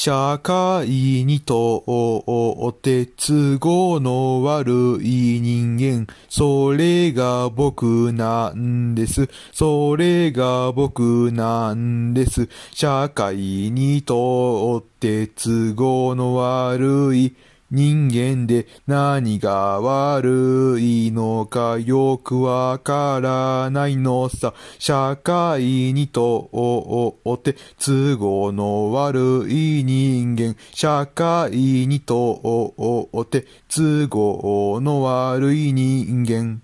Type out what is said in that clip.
社会にとって都合の悪い人間。それが僕なんです。それが僕なんです。社会にとって都合の悪い人間で何が悪いのかよくわからないのさ。社会にとって都合の悪い人間。社会にとって都合の悪い人間。